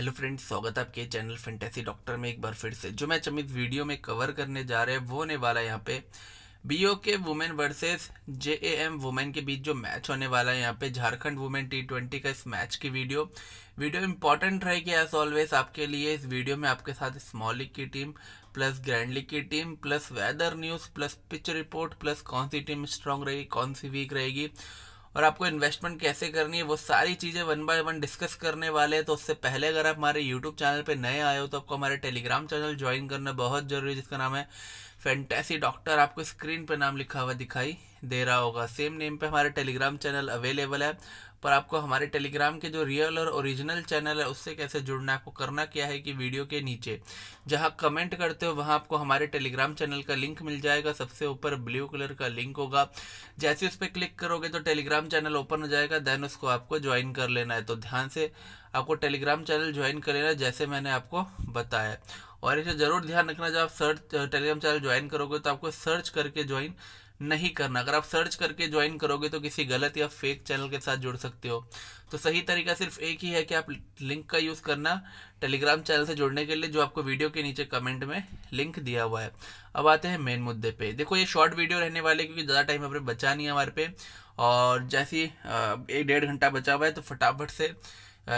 hello friends स्वागत है आपके चैनल फेंटेसी डॉक्टर में एक बार फिर से जो मैच हम इस वीडियो में कवर करने जा रहे हैं वो होने वाला है यहाँ पे BO K women versus J A M women के बीच जो मैच होने वाला है यहाँ पे झारखंड वुमेन टी ट्वेंटी का इस मैच की वीडियो वीडियो इंपॉर्टेंट रहेगी एज ऑलवेज आपके लिए इस वीडियो में आपके साथ स्मॉल लीग की टीम प्लस ग्रैंड लीग की team plus weather news plus pitch report plus कौन सी टीम स्ट्रांग रहेगी कौन सी वीक रहेगी और आपको इन्वेस्टमेंट कैसे करनी है वो सारी चीज़ें वन बाय वन डिस्कस करने वाले हैं तो उससे पहले अगर आप हमारे यूट्यूब चैनल पर नए आए हो तो आपको हमारे टेलीग्राम चैनल ज्वाइन करना बहुत ज़रूरी है जिसका नाम है फैंटेसी डॉक्टर आपको स्क्रीन पर नाम लिखा हुआ दिखाई दे रहा होगा सेम नेम पे हमारे टेलीग्राम चैनल अवेलेबल है पर आपको हमारे टेलीग्राम के जो रियल और ओरिजिनल चैनल है उससे कैसे जुड़ना है आपको करना क्या है कि वीडियो के नीचे जहाँ कमेंट करते हो वहाँ आपको हमारे टेलीग्राम चैनल का लिंक मिल जाएगा सबसे ऊपर ब्लू कलर का लिंक होगा जैसे उस पर क्लिक करोगे तो टेलीग्राम चैनल ओपन हो जाएगा देन उसको आपको ज्वाइन कर लेना है तो ध्यान से आपको टेलीग्राम चैनल ज्वाइन कर लेना है जैसे मैंने आपको बताया और इसे ज़रूर ध्यान रखना जब आप सर्च टेलीग्राम चैनल ज्वाइन करोगे तो आपको सर्च करके ज्वाइन नहीं करना अगर आप सर्च करके ज्वाइन करोगे तो किसी गलत या फेक चैनल के साथ जुड़ सकते हो तो सही तरीका सिर्फ एक ही है कि आप लिंक का यूज़ करना टेलीग्राम चैनल से जुड़ने के लिए जो आपको वीडियो के नीचे कमेंट में लिंक दिया हुआ है अब आते हैं मेन मुद्दे पे देखो ये शॉर्ट वीडियो रहने वाले क्योंकि ज़्यादा टाइम हमारे बचा नहीं है हमारे पे और जैसे एक डेढ़ घंटा बचा हुआ है तो फटाफट से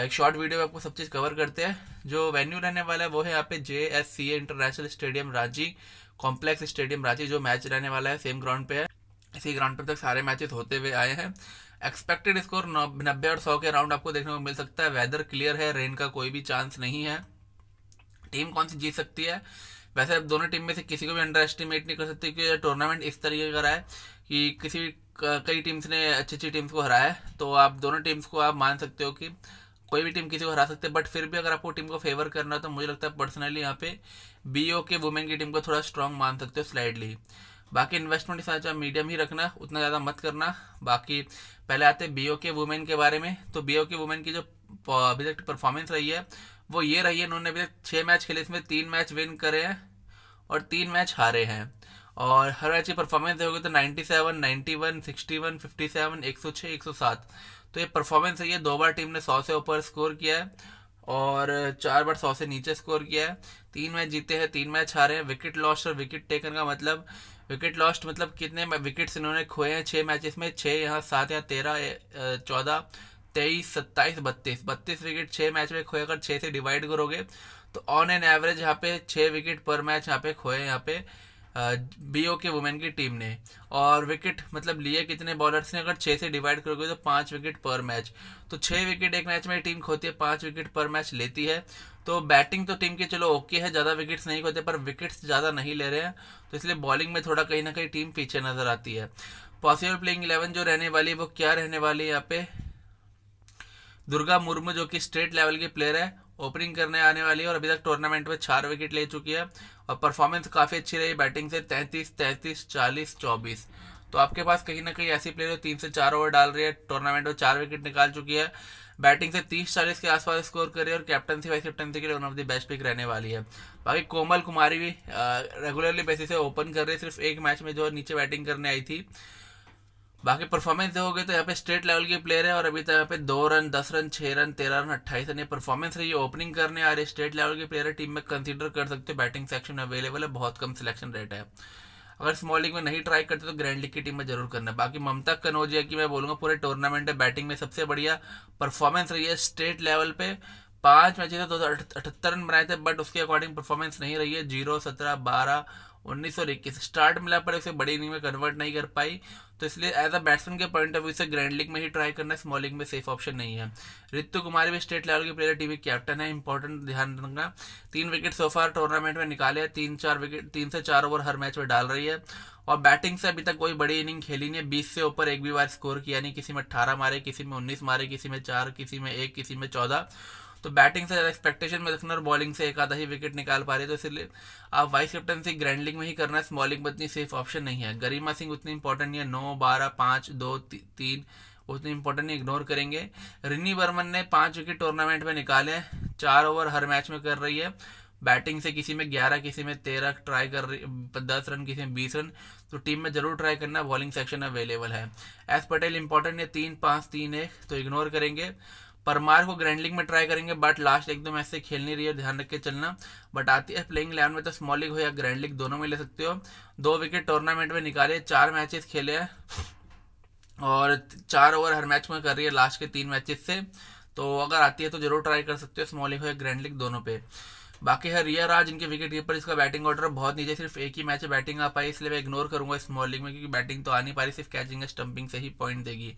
एक शॉर्ट वीडियो में आपको सब चीज़ कवर करते हैं जो वेन्यू रहने वाला है वो है यहाँ पे J S C A international stadium Ranchi complex stadium Ranchi जो मैच रहने वाला है सेम ग्राउंड पे है इसी ग्राउंड पे तक सारे मैचेस होते हुए आए हैं एक्सपेक्टेड स्कोर नब्बे और सौ के राउंड आपको देखने को मिल सकता है वेदर क्लियर है रेन का कोई भी चांस नहीं है टीम कौन सी जीत सकती है वैसे अब दोनों टीम में से किसी को भी अंडर एस्टिमेट नहीं कर सकते क्योंकि टूर्नामेंट इस तरीके का रहा है कि किसी कई टीम्स ने अच्छी अच्छी टीम्स को हराया है तो आप दोनों टीम्स को आप मान सकते हो कि कोई भी टीम किसी को हरा सकते हैं बट फिर भी अगर आपको टीम को फेवर करना है तो मुझे लगता है पर्सनली यहाँ पे बी ओ के वुमेन की टीम को थोड़ा स्ट्रॉन्ग मान सकते हो स्लाइडली बाकी इन्वेस्टमेंट साथ जो मीडियम ही रखना उतना ज़्यादा मत करना बाकी पहले आते बी ओ के वुमेन के बारे में तो बी ओ के वुमेन की जो अभी तक परफॉर्मेंस रही है वो ये रही है उन्होंने अभी तक छः मैच खेले इसमें तीन मैच विन करे हैं और तीन मैच हारे हैं और हर मैच की परफॉर्मेंस देखोगे तो एक सौ 61, एक सौ सात तो ये परफॉर्मेंस है ये दो बार टीम ने सौ से ऊपर स्कोर किया है और चार बार सौ से नीचे स्कोर किया है तीन मैच जीते हैं तीन मैच हारे हैं विकेट लॉस्ट और विकेट टेकन का मतलब विकेट लॉस्ट मतलब कितने विकेट्स इन्होंने खोए हैं छः मैचेस में छः यहाँ सात यहाँ तेरह चौदह तेईस सत्ताईस बत्तीस बत्तीस विकेट छः मैच में खोए अगर छः से डिवाइड करोगे तो ऑन एन एवरेज यहाँ पे छः विकेट पर मैच यहाँ पे खोए यहाँ पे बी ओ के वुमेन की टीम ने और विकेट मतलब लिए कितने बॉलर्स ने अगर छः से डिवाइड करोगे तो पाँच विकेट पर मैच तो छः विकेट एक मैच में टीम खोती है पाँच विकेट पर मैच लेती है तो बैटिंग तो टीम की चलो ओके है ज़्यादा विकेट्स नहीं खोते पर विकेट्स ज़्यादा नहीं ले रहे हैं तो इसलिए बॉलिंग में थोड़ा कहीं ना कहीं टीम पीछे नज़र आती है पॉसिबल प्लेइंग इलेवन जो रहने वाली है वो क्या रहने वाली है यहाँ पे दुर्गा मुर्मू जो कि स्टेट लेवल की प्लेयर है ओपनिंग करने आने वाली है और अभी तक टूर्नामेंट में चार विकेट ले चुकी है और परफॉर्मेंस काफ़ी अच्छी रही बैटिंग से तैंतीस तैंतीस चालीस चौबीस तो आपके पास कहीं ना कहीं ऐसी प्लेयर जो तीन से चार ओवर डाल रही है टूर्नामेंट में चार विकेट निकाल चुकी है बैटिंग से तीस चालीस के आसपास स्कोर कर रही है और कैप्टनसी वाइस कैप्टनसी के लिए one of the best pick रहने वाली है बाकी कोमल कुमारी भी रेगुलरली बेसिस से ओपन कर रही है सिर्फ एक मैच में जो नीचे बैटिंग करने आई थी बाकी परफॉर्मेंस देखोगे तो यहाँ पे स्टेट लेवल के प्लेयर है और अभी तक तो यहाँ पे दो रन दस रन छह रन तेरह रन अट्ठाईस रन ये परफॉर्मेंस रही है ओपनिंग करने आ रहे स्टेट लेवल के प्लेयर है टीम में कंसीडर कर सकते हो बैटिंग सेक्शन अवेलेबल है बहुत कम सिलेक्शन रेट है अगर स्मॉल लीग में नहीं ट्राई करते तो ग्रैंड लीग की टीम में जरूर करना बाकी ममता कनौजिया की मैं बोलूंगा पूरे टूर्नामेंट है बैटिंग में सबसे बढ़िया परफॉर्मेंस रही है स्टेट लेवल पे पांच मैचेस दो सौ अठहत्तर रन बनाए थे बट उसके अकॉर्डिंग परफॉर्मेंस नहीं रही है जीरो सत्रह बारह उन्नीस इक्कीस स्टार्ट मिला पर उसे बड़ी इनिंग में कन्वर्ट नहीं कर पाई तो इसलिए एज अ बैट्समैन के पॉइंट ऑफ व्यू से ग्रैंड लीग में ही ट्राई करना स्मॉल लीग में सेफ ऑप्शन नहीं है रितु कुमारी भी स्टेट लेवल की प्लेयर टीम के कैप्टन है इंपॉर्टेंट ध्यान रखना तीन विकेट सोफार टूर्नामेंट में निकाले हैं तीन चार विकेट तीन से चार ओवर हर मैच में डाल रही है और बैटिंग से अभी तक कोई बड़ी इनिंग खेली नहीं है बीस से ऊपर एक भी बार स्कोर किया नहीं किसी में अट्ठारह मारे किसी में उन्नीस मारे किसी में चार किसी में एक किसी में चौदह तो बैटिंग से ज़्यादा एक्सपेक्टेशन में रखना और बॉलिंग से एक आधा ही विकेट निकाल पा रही है तो इसलिए आप वाइस कैप्टनसी ग्रैंडलिंग में ही करना है स्मॉलिंग में इतनी सेफ ऑप्शन नहीं है गरिमा सिंह उतनी इंपॉर्टेंट नहीं है नौ बारह पाँच दो तीन उतनी इंपॉर्टेंट इग्नोर करेंगे रिनी बर्मन ने पाँच विकेट टूर्नामेंट में निकाले चार ओवर हर मैच में कर रही है बैटिंग से किसी में ग्यारह किसी में तेरह ट्राई कर रही दस रन किसी में बीस रन तो टीम में जरूर ट्राई करना बॉलिंग सेक्शन अवेलेबल है एस पटेल इंपॉर्टेंट है तीन पाँच तीन एक तो इग्नोर करेंगे परमार को ग्रैंडलिंग में ट्राई करेंगे बट लास्ट एकदम ऐसे खेल नहीं रही है ध्यान रख के चलना बट आती है प्लेइंग इलेवन में तो स्मॉल लीग हो या ग्रैंड लीग दोनों में ले सकते हो दो विकेट टूर्नामेंट में निकाले चार मैचेस खेले हैं और चार ओवर हर मैच में कर रही है लास्ट के तीन मैचेस से तो अगर आती है तो जरूर ट्राई कर सकते हो स्मॉल लीग हो या ग्रैंड लीग दोनों पे बाकी है रिया राज इनके विकेट कीपर इसका बैटिंग ऑर्डर बहुत नीचे सिर्फ एक ही मैच बैटिंग आ पाई इसलिए मैं इग्नोर करूंगा इस मॉलिंग में क्योंकि बैटिंग तो आ नहीं पा रही सिर्फ कैचिंग स्टंपिंग से ही पॉइंट देगी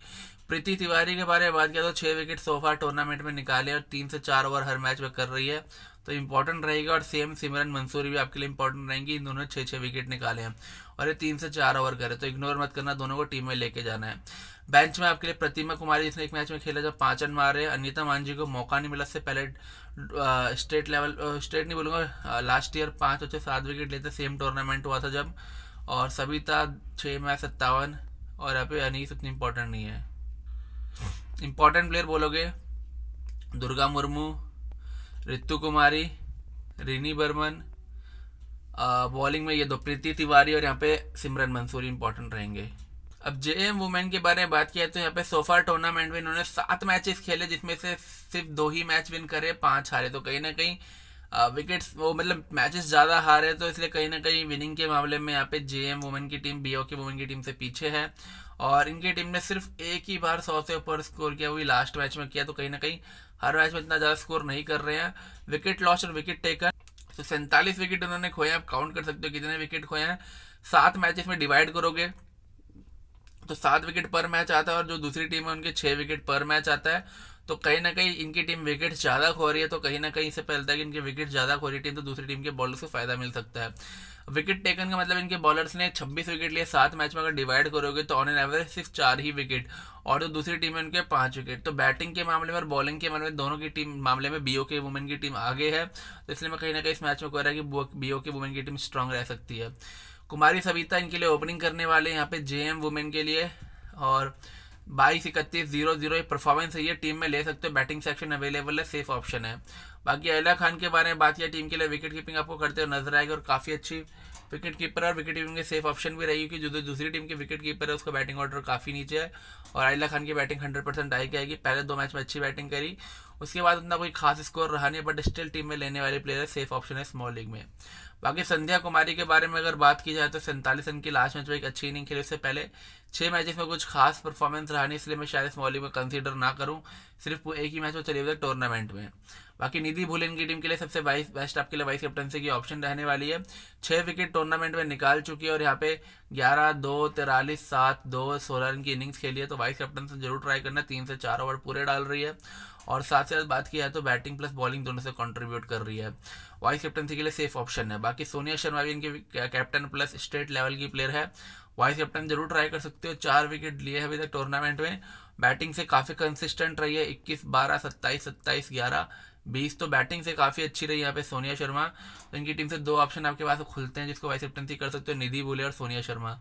प्रीति तिवारी के बारे में बात किया तो छह विकेट सोफा टूर्नामेंट में निकाले और तीन से चार ओवर हर मैच में कर रही है तो इंपॉर्टेंट रहेगा और सेम सिमरन मंसूरी भी आपके लिए इंपॉर्टेंट रहेंगी इन दोनों छह छह विकेट निकाले हैं और ये तीन से चार ओवर करे तो इग्नोर मत करना दोनों को टीम में लेके जाना है बेंच में आपके लिए प्रतिमा कुमारी जिसने एक मैच में खेला जब पाँच रन मारे अनिता मांझी को मौका नहीं मिला उससे पहले स्टेट लेवल स्टेट नहीं बोलूंगा लास्ट ईयर पाँच और सात विकेट लेते सेम टूर्नामेंट हुआ था जब और सविता छः मैच सत्तावन और यहाँ पे अनीस उतनी इम्पोर्टेंट नहीं है इम्पोर्टेंट प्लेयर बोलोगे दुर्गा मुर्मू रितु कुमारी रिनी बर्मन बॉलिंग में ये दो प्रीति तिवारी और यहाँ पे सिमरन मंसूरी इंपॉर्टेंट रहेंगे अब जे एम वुमेन के बारे में बात किया तो यहाँ पे सोफा टूर्नामेंट में इन्होंने सात मैचेस खेले जिसमें से सिर्फ दो ही मैच विन करे पांच हारे तो कहीं ना कहीं विकेट्स वो मतलब मैचेस ज़्यादा हारे तो इसलिए कहीं ना कहीं विनिंग के मामले में यहाँ पे जे एम वुमेन की टीम बीओ के वुमेन की टीम से पीछे है और इनकी टीम ने सिर्फ एक ही बार सौ से ऊपर स्कोर किया वही लास्ट मैच में किया तो कहीं ना कहीं हर मैच में इतना ज़्यादा स्कोर नहीं कर रहे हैं विकेट लॉस और विकेट टेकर तो सैंतालीस विकेट उन्होंने खोए आप काउंट कर सकते हो कितने विकेट खोए हैं सात मैच में डिवाइड करोगे तो सात विकेट पर मैच आता है और जो दूसरी टीम है उनके छः विकेट पर मैच आता है तो कहीं ना कहीं इनकी टीम विकेट ज़्यादा खो रही है तो कहीं ना कहीं इससे पहलता है कि इनके विकेट ज़्यादा खो रही टीम तो दूसरी टीम के बॉलर को फ़ायदा मिल सकता है विकेट टेकन का मतलब इनके बॉलर्स ने 26 विकेट लिए सात मैच में अगर डिवाइड करोगे तो ऑन एन एवरेज सिर्फ चार ही विकेट और जो तो दूसरी टीम है उनके पांच विकेट तो बैटिंग के मामले में और बॉलिंग के मामले में दोनों की टीम मामले में बीओ के वुमेन की टीम आगे है तो इसलिए मैं कहीं ना कहीं इस मैच में कह रहा है कि बीओ के वुमेन की टीम स्ट्रांग रह सकती है कुमारी सविता इनके लिए ओपनिंग करने वाले यहाँ पे जे एम वुमेन के लिए और बाईस इकतीस जीरो जीरो परफॉर्मेंस है ये टीम में ले सकते हो बैटिंग सेक्शन अवेलेबल है सेफ ऑप्शन है बाकी अला खान के बारे में बात यह टीम के लिए विकेट कीपिंग आपको करते हुए नजर आएगी और काफ़ी अच्छी विकेट कीपर और विकेट कीपिंग के सेफ ऑप्शन भी रही क्योंकि जो दूसरी टीम के विकेट कीपर है उसका बैटिंग ऑर्डर काफ़ी नीचे है और अहिला खान की बैटिंग हंड्रेड परसेंट आई आएगी पहले दो मैच में अच्छी बैटिंग करी उसके बाद उतना कोई खास स्कोर रहा नहीं बट स्टिल टीम में लेने वाले प्लेयर सेफ ऑप्शन है स्मॉल लीग में बाकी संध्या कुमारी के बारे में अगर बात की जाए तो सैंतालीस रन की लास्ट मैच में एक अच्छी इनिंग खेली उससे पहले छः मैचेस में कुछ खास परफॉर्मेंस रहा नहीं इसलिए मैं शायद इस मॉली में कंसीडर ना करूं सिर्फ एक ही मैच में चले हुए टूर्नामेंट में बाकी निधि भुलेन की टीम के लिए सबसे वाइस बेस्ट आपके लिए वाइस कैप्टनसी की ऑप्शन रहने वाली है छः विकेट टूर्नामेंट में निकाल चुकी है और यहाँ पे ग्यारह दो तिरालीस सात दो सोलह रन की इनिंग्स खेली है तो वाइस कैप्टनसी जरूर ट्राई करना तीन से चार ओवर पूरे डाल रही है और साथ साथ बात की जाए तो बैटिंग प्लस बॉलिंग दोनों से कंट्रीब्यूट कर रही है वाइस कैप्टनसी के लिए सेफ ऑप्शन है बाकी सोनिया शर्मा भी इनके कैप्टन प्लस स्टेट लेवल की प्लेयर है वाइस कैप्टन जरूर ट्राई कर सकते हो चार विकेट लिए हैं अभी तक टूर्नामेंट में बैटिंग से काफ़ी कंसिस्टेंट रही है इक्कीस बारह सत्ताईस सत्ताईस ग्यारह बीस तो बैटिंग से काफ़ी अच्छी रही यहाँ पे सोनिया शर्मा तो इनकी टीम से दो ऑप्शन आपके पास खुलते हैं जिसको वाइस कैप्टनसी कर सकते हो निधि बोले और सोनिया शर्मा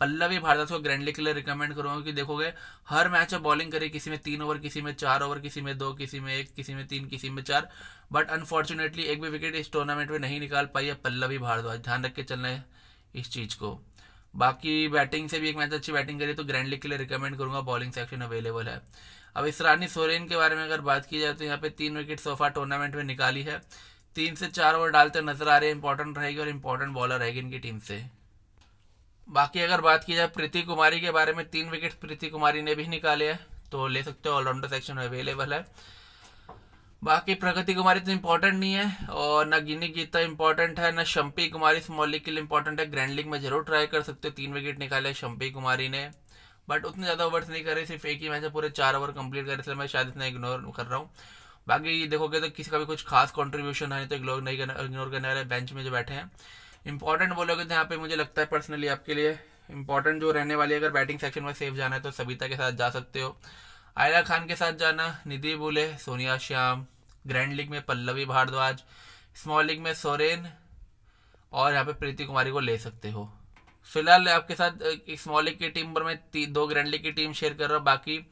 पल्लवी भारत को ग्रैंडली के लिए रिकमेंड करूंगा कि देखोगे हर मैच में बॉलिंग करे किसी में तीन ओवर किसी में चार ओवर किसी में दो किसी में एक किसी में तीन किसी में चार बट अनफॉर्चुनेटली एक भी विकेट इस टूर्नामेंट में नहीं निकाल पाई है पल्लवी भारद्वाज ध्यान रख के चलना है इस चीज़ को बाकी बैटिंग से भी एक मैच अच्छी बैटिंग करी तो ग्रैंड लीग के लिए रिकमेंड करूंगा बॉलिंग सेक्शन अवेलेबल है अब इस रानी सोरेन के बारे में अगर बात की जाए तो यहाँ पे तीन विकेट सोफा टूर्नामेंट में निकाली है तीन से चार ओवर डालते नजर आ रहे हैं इंपॉर्टेंट रहेगी और इंपॉर्टेंट बॉलर रहेगी इनकी टीम से बाकी अगर बात की जाए प्रीति कुमारी के बारे में तीन विकेट प्रीति कुमारी ने भी निकाले हैं तो ले सकते हो ऑलराउंडर सेक्शन अवेलेबल है बाकी प्रगति कुमारी तो इम्पोर्टेंट नहीं है और ना गिनी गीता इम्पोर्टेंट है ना शम्पी कुमारी इस मॉलिक के लिए इम्पोर्टेंट है ग्रैंड लीग में जरूर ट्राई कर सकते हो तीन विकेट निकाले शम्पी कुमारी ने बट उतने ज़्यादा ओवर्स नहीं करे सिर्फ एक ही मैच है पूरे चार ओवर कंप्लीट करे इसलिए मैं शायद इतना इग्नोर कर रहा हूँ बाकी देखोगे तो किसी का भी कुछ खास कॉन्ट्रीब्यूशन है तो इग्नोर नहीं करना इग्नोर करने वाले बेंच में जो बैठे हैं इंपॉर्टेंट बोलोगे तो यहाँ पे मुझे लगता है पर्सनली आपके लिए इंपॉर्टेंट जो रहने वाली है अगर बैटिंग सेक्शन में सेफ जाना है तो सविता के साथ जा सकते हो आयरा खान के साथ जाना निधि बोले सोनिया श्याम ग्रैंड लीग में पल्लवी भारद्वाज स्मॉल लीग में सोरेन और यहाँ पे प्रीति कुमारी को ले सकते हो फिलहाल आपके साथ स्मॉल लीग की टीम पर मैं दो ग्रैंड लीग की टीम शेयर कर रहा हूँ बाकी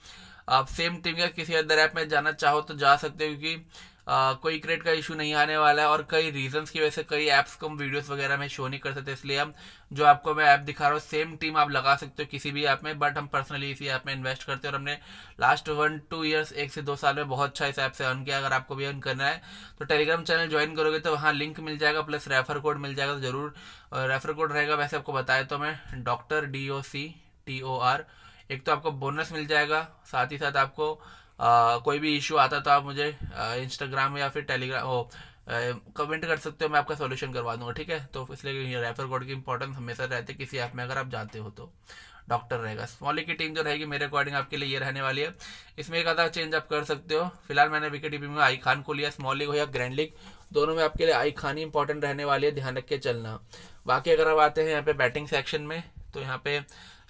आप सेम टीम का किसी अदर ऐप में जाना चाहो तो जा सकते हो क्योंकि कोई क्रेड का इशू नहीं आने वाला है और कई रीजंस की वजह से कई ऐप्स को हम वीडियोस वगैरह में शो नहीं कर सकते इसलिए हम जो आपको मैं ऐप दिखा रहा हूँ सेम टीम आप लगा सकते हो किसी भी ऐप में बट हम पर्सनली इसी ऐप में इन्वेस्ट करते हैं और हमने लास्ट वन टू ईयर्स एक से दो साल में बहुत अच्छा इस ऐप से अर्न किया अगर आपको भी अर्न करना है तो टेलीग्राम चैनल ज्वाइन करोगे तो वहाँ लिंक मिल जाएगा प्लस रेफर कोड मिल जाएगा तो जरूर रेफर कोड रहेगा वैसे आपको बताया तो मैं doctor D O C T O R एक तो आपको बोनस मिल जाएगा साथ ही साथ आपको आ, कोई भी इशू आता तो आप मुझे इंस्टाग्राम या फिर टेलीग्राम हो कमेंट कर सकते हो मैं आपका सोल्यूशन करवा दूंगा ठीक है तो इसलिए रेफर कोड की इंपॉर्टेंस हमेशा रहती है किसी ऐप में अगर आप जानते हो तो डॉक्टर रहेगा स्मॉली की टीम जो रहेगी मेरे अकॉर्डिंग आपके लिए ये रहने वाली है इसमें एक आधा चेंज आप कर सकते हो फिलहाल मैंने विकेट टीपी में आई खान को लिया स्मॉल लीग हो या ग्रैंड लीग दोनों में आपके लिए आई खान ही इंपॉर्टेंट रहने वाली है ध्यान रख के चलना बाकी अगर आप आते हैं यहाँ पे बैटिंग सेक्शन में तो यहाँ पे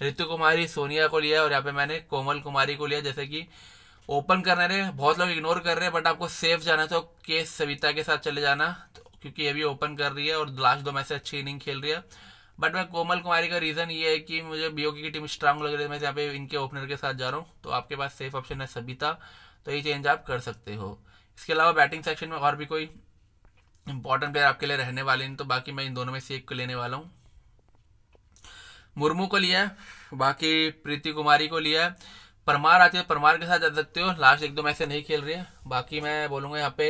ऋतु कुमारी सोनिया को लिया और यहाँ पे मैंने कोमल कुमारी को लिया जैसे कि ओपन करना रहे बहुत लोग इग्नोर कर रहे हैं बट आपको सेफ जाना तो के सविता के साथ चले जाना तो, क्योंकि ये भी ओपन कर रही है और लास्ट दो मैच से अच्छी इनिंग खेल रही है बट मैं कोमल कुमारी का रीज़न ये है कि मुझे बीओ की टीम स्ट्रांग लग रही है मैं यहाँ पे इनके ओपनर के साथ जा रहा हूँ तो आपके पास सेफ ऑप्शन है सविता तो ये चेंज आप कर सकते हो इसके अलावा बैटिंग सेक्शन में और भी कोई इंपॉर्टेंट प्लेयर आपके लिए रहने वाले हैं तो बाकी मैं इन दोनों में से एक को लेने वाला हूँ मुर्मू को लिया है बाकी प्रीति कुमारी को लिया है परमार आते हो परमार के साथ जा सकते हो लास्ट एक दो मैच से नहीं खेल रही है बाकी मैं बोलूँगा यहाँ पे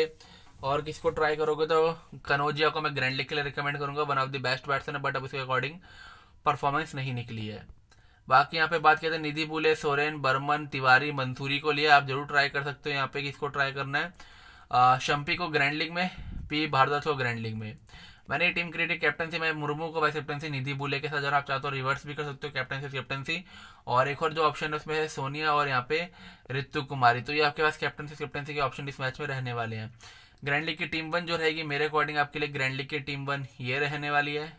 और किसी को ट्राई करोगे तो कनोजिया को मैं ग्रैंड लीग के लिए रिकमेंड करूँगा one of the best batsman है बट अब उसके अकॉर्डिंग परफॉर्मेंस नहीं निकली है बाकी यहाँ पे बात किया था निधि बुले सोरेन बर्मन तिवारी मंसूरी को लिए आप जरूर ट्राई कर सकते हो यहाँ पे किसको ट्राई करना है शम्पी को ग्रैंड लीग में पी भारद्वाज को ग्रैंड लीग में मैंने टीम क्रिएटेड कैप्टनसी मैं मुर्मू को वाइस कैप्टनसी निधि बुले के साथ अगर आप चाहते हो रिवर्स भी कर सकते हो कैप्टनसी कैप्टनसी और एक और जो ऑप्शन है उसमें है सोनिया और यहाँ पे ऋतु कुमारी तो ये आपके पास कैप्टनसी कैप्टनसी के ऑप्शन इस मैच में रहने वाले हैं ग्रैंड लीग की टीम वन जो रहेगी मेरे अकॉर्डिंग आपके लिए ग्रैंड लीग की टीम वन ये रहने वाली है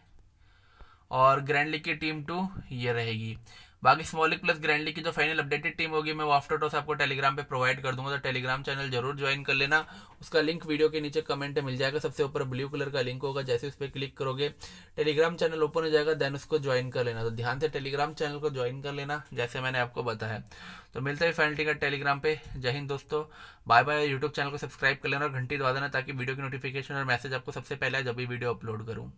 और ग्रैंड लीग की टीम टू ये रहेगी बाकी स्मॉलिक प्लस ग्रैंडली की जो फाइनल अपडेटेड टीम होगी मैं वो आफ्टर टॉस आपको टेलीग्राम पे प्रोवाइड कर दूंगा तो टेलीग्राम चैनल जरूर ज्वाइन कर लेना उसका लिंक वीडियो के नीचे कमेंट में मिल जाएगा सबसे ऊपर ब्लू कलर का लिंक होगा जैसे उस पर क्लिक करोगे टेलीग्राम चैनल ओपन हो जाएगा देन उसको ज्वाइन कर लेना तो ध्यान से टेलीग्राम चैनल को ज्वाइन कर लेना जैसे मैंने आपको बताया तो मिलता है फाइनल टिकट टेलीग्राम पे जय हिंद दोस्तों बाय बाय यूट्यूब चैनल को सब्सक्राइब कर लेना और घंटी दबा देना ताकि वीडियो की नोटिफिकेशन और मैसेज आपको सबसे पहले जब भी वीडियो अपलोड करूँ